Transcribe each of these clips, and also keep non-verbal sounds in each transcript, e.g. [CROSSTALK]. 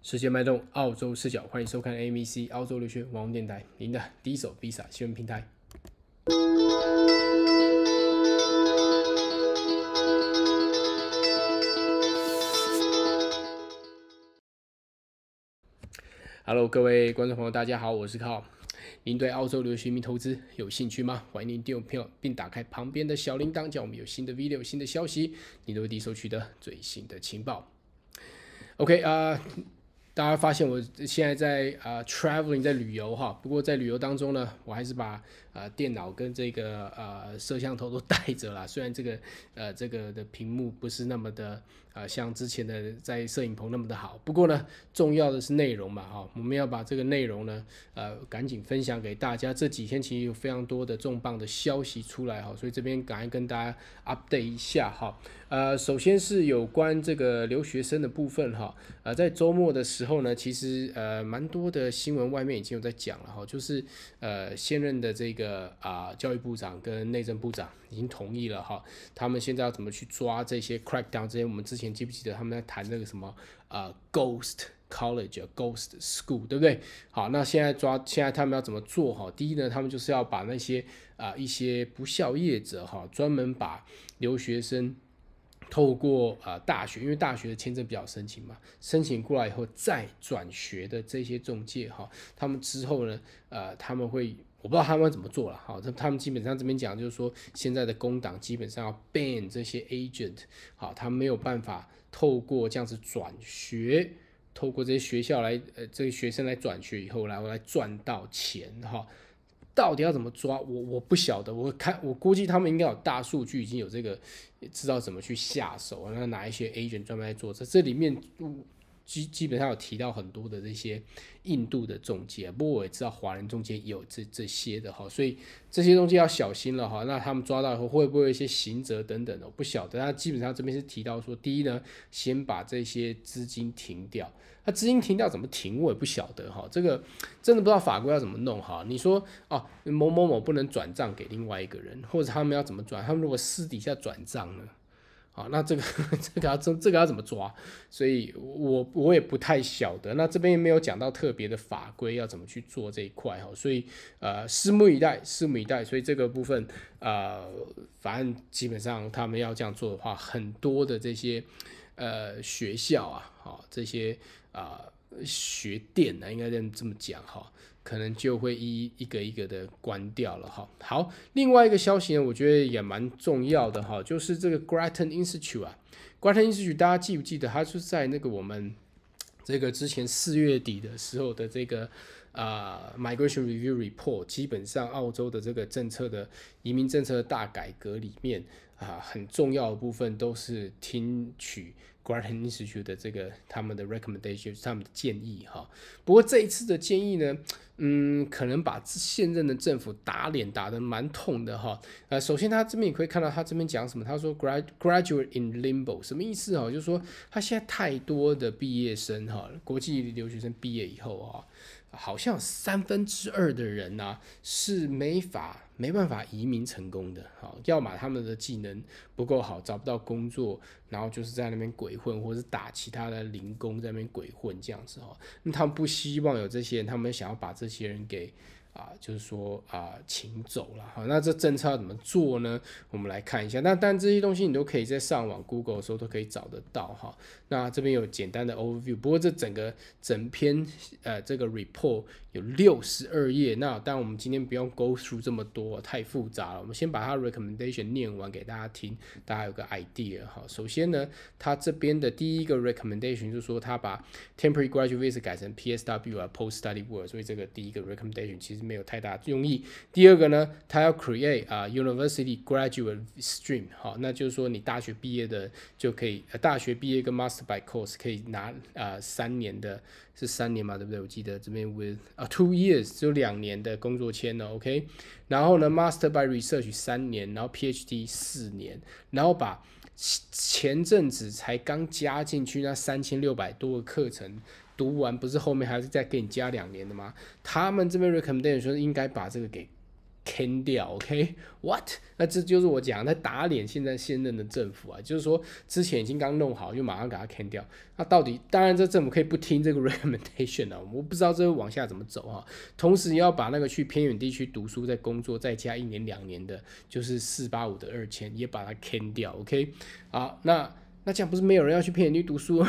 世界脉动，澳洲视角，欢迎收看 ABC 澳洲留学网播电台，您的第一手 Visa 新闻平台。Hello，各位观众朋友，大家好，我是 Carl。您对澳洲留学移民投资有兴趣吗？欢迎您点票，并打开旁边的小铃铛，叫我们有新的 video、新的消息，您都会第一手取得最新的情报。OK 啊。大家发现我现在在啊，traveling 在旅游哈，不过在旅游当中呢，我还是把。呃，电脑跟这个呃摄像头都 [LAUGHS] 带着啦。虽然这个呃这个的屏幕不是那么的呃像之前的在摄影棚那么的好，不过呢，重要的是内容嘛，哈，我们要把这个内容呢呃赶紧分享给大家。这几天其实有非常多的重磅的消息出来哈，所以这边赶快跟大家 update 一下哈。呃，首先是有关这个留学生的部分哈，呃，在周末的时候呢，其实呃蛮多的新闻外面已经有在讲了哈，就是呃现任的这个。呃啊，教育部长跟内政部长已经同意了哈，他们现在要怎么去抓这些 crackdown？这些我们之前记不记得他们在谈那个什么呃 ghost college、ghost school，对不对？好，那现在抓，现在他们要怎么做哈？第一呢，他们就是要把那些啊一些不孝业者哈，专门把留学生透过呃大学，因为大学的签证比较申请嘛，申请过来以后再转学的这些中介哈，他们之后呢呃他们会。我不知道他们怎么做了哈，他他们基本上这边讲就是说，现在的工党基本上要 ban 这些 agent，好，他没有办法透过这样子转学，透过这些学校来呃，这些学生来转学以后来来赚到钱哈。到底要怎么抓我我不晓得，我看我估计他们应该有大数据已经有这个知道怎么去下手，然后拿一些 agent 专门来做这这里面。基基本上有提到很多的这些印度的中介，不过我也知道华人中间有这这些的哈，所以这些东西要小心了哈。那他们抓到以后会不会有一些刑责等等的？我不晓得。他基本上这边是提到说，第一呢，先把这些资金停掉。那资金停掉怎么停？我也不晓得哈。这个真的不知道法规要怎么弄哈。你说哦，某某某不能转账给另外一个人，或者他们要怎么转？他们如果私底下转账呢？啊，那这个 [LAUGHS] 这个要这这个要怎么抓？所以我我也不太晓得。那这边也没有讲到特别的法规要怎么去做这一块哈，所以呃，拭目以待，拭目以待。所以这个部分呃，反正基本上他们要这样做的话，很多的这些呃学校啊，好这些啊。学电呢，应该这样这么讲哈，可能就会一一个一个的关掉了哈。好，另外一个消息呢，我觉得也蛮重要的哈，就是这个 Grattan Institute 啊，Grattan Institute 大家记不记得？它是在那个我们这个之前四月底的时候的这个啊 Migration Review Report，基本上澳洲的这个政策的移民政策大改革里面啊，很重要的部分都是听取。g r a d a t Institute 的这个他们的 recommendation，他们的建议哈，不过这一次的建议呢，嗯，可能把现任的政府打脸打得蛮痛的哈。呃，首先他这边也可以看到他这边讲什么，他说 graduate in limbo 什么意思哈？就是说他现在太多的毕业生哈，国际留学生毕业以后啊。好像三分之二的人呢是没法没办法移民成功的，好，要么他们的技能不够好，找不到工作，然后就是在那边鬼混，或者是打其他的零工在那边鬼混这样子哈，那他们不希望有这些人，他们想要把这些人给。啊，就是说啊，请走了哈。那这政策要怎么做呢？我们来看一下。那但这些东西你都可以在上网 Google 的时候都可以找得到哈。那这边有简单的 overview。不过这整个整篇呃这个 report 有六十二页。那但我们今天不用 go through 这么多，太复杂了。我们先把它 recommendation 念完给大家听，大家有个 idea 哈。首先呢，它这边的第一个 recommendation 就是说它把 temporary graduation 改成 PSW 啊 post study work。所以这个第一个 recommendation 其实。没有太大用意。第二个呢，它要 create 啊 university graduate stream 好，那就是说你大学毕业的就可以，呃，大学毕业跟 master by course 可以拿啊三年的，是三年嘛，对不对？我记得这边 with 啊 two years 就两年的工作签呢，OK。然后呢，master by research 三年，然后 PhD 四年，然后把前阵子才刚加进去那三千六百多个课程。读完不是后面还是再给你加两年的吗？他们这边 recommendation 说应该把这个给砍掉，OK？What？那这就是我讲在打脸现在现任的政府啊，就是说之前已经刚弄好，就马上给他砍掉。那到底当然这政府可以不听这个 [LAUGHS] recommendation 啊？我不知道这往下怎么走哈。同时要把那个去偏远地区读书再工作再加一年两年的，就是四八五的二千也把它砍掉，OK？好，那那这样不是没有人要去偏远地区读书？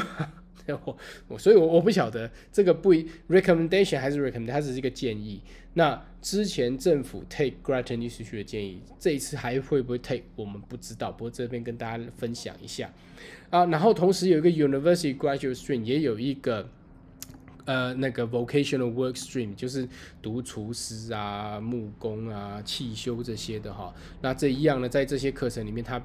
我所以，我我不晓得这个不 recommendation 还是 recommend，它只是一个建议。那之前政府 take graduate 学区的建议，这一次还会不会 take，我们不知道。不过这边跟大家分享一下啊，然后同时有一个 university graduate stream，也有一个。呃，那个 vocational work stream 就是读厨师啊、木工啊、汽修这些的哈。那这一样呢，在这些课程里面，他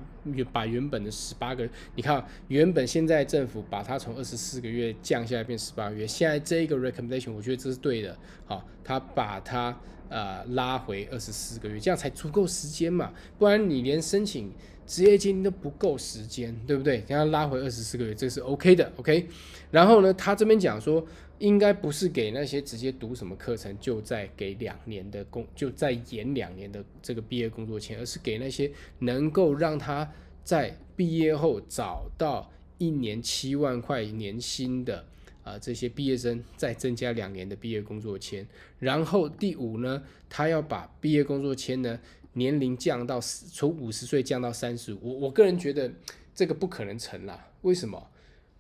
把原本的十八个，你看原本现在政府把它从二十四个月降下来变十八个月，现在这一个 recommendation 我觉得这是对的，好，他把它呃拉回二十四个月，这样才足够时间嘛，不然你连申请职业经历都不够时间，对不对？将要拉回二十四个月，这是 OK 的，OK。然后呢，他这边讲说。应该不是给那些直接读什么课程就在给两年的工，就在延两年的这个毕业工作签，而是给那些能够让他在毕业后找到一年七万块年薪的啊这些毕业生再增加两年的毕业工作签。然后第五呢，他要把毕业工作签呢年龄降到从五十岁降到三十五。我我个人觉得这个不可能成了，为什么？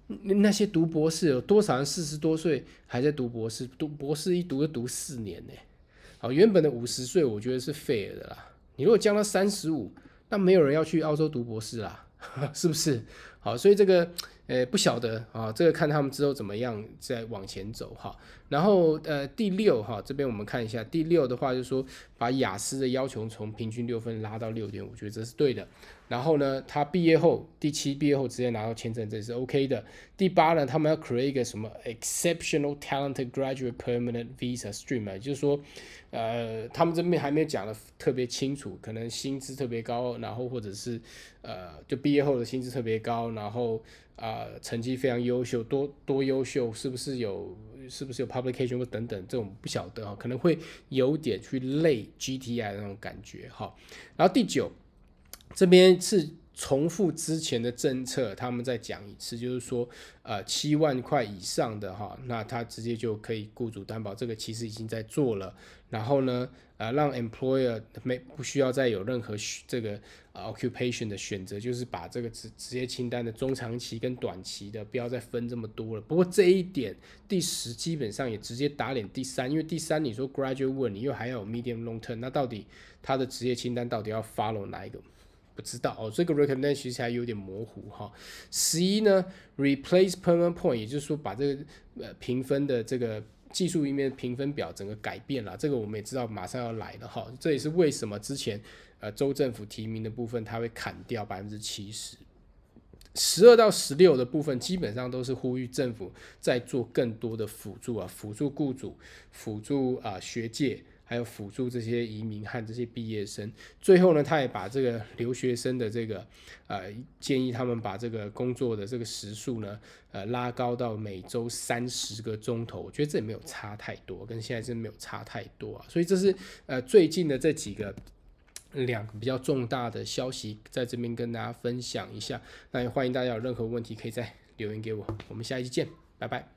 那些读博士有多少人四十多岁还在读博士？读博士一读就读四年呢。好，原本的五十岁我觉得是废了的啦。你如果降到三十五，那没有人要去澳洲读博士啦，[LAUGHS] 是不是？好，所以这个呃不晓得啊，这个看他们之后怎么样再往前走哈。然后呃第六哈这边我们看一下，第六的话就是说把雅思的要求从平均六分拉到六点五，我觉得这是对的。然后呢，他毕业后第七，毕业后直接拿到签证，这是 OK 的。第八呢，他们要 create 一个什么 exceptional talented graduate permanent visa stream 也就是说，呃，他们这边还没有讲的特别清楚，可能薪资特别高，然后或者是呃，就毕业后的薪资特别高，然后啊，成绩非常优秀，多多优秀，是不是有是不是有 publication 或等等这种不晓得啊，可能会有点去累 G T I 的那种感觉哈。然后第九。这边是重复之前的政策，他们再讲一次，就是说，呃，七万块以上的哈，那他直接就可以雇主担保，这个其实已经在做了。然后呢，呃，让 employer 没不需要再有任何这个 occupation 的选择，就是把这个职职业清单的中长期跟短期的不要再分这么多了。不过这一点第十基本上也直接打脸第三，因为第三你说 graduate o r k 你又还要有 medium long term，那到底他的职业清单到底要 follow 哪一个？不知道哦，这个 recommendation 其实还有点模糊哈。十一呢，replace permanent point，也就是说把这个呃评分的这个技术一面评分表整个改变了。这个我们也知道马上要来了哈，这也是为什么之前呃州政府提名的部分它会砍掉百分之七十。十二到十六的部分基本上都是呼吁政府在做更多的辅助啊，辅助雇主，辅助啊学界。还有辅助这些移民和这些毕业生。最后呢，他也把这个留学生的这个，呃，建议他们把这个工作的这个时数呢，呃，拉高到每周三十个钟头。我觉得这也没有差太多，跟现在真没有差太多啊。所以这是呃最近的这几个两个比较重大的消息，在这边跟大家分享一下。那也欢迎大家有任何问题，可以再留言给我。我们下一期见，拜拜。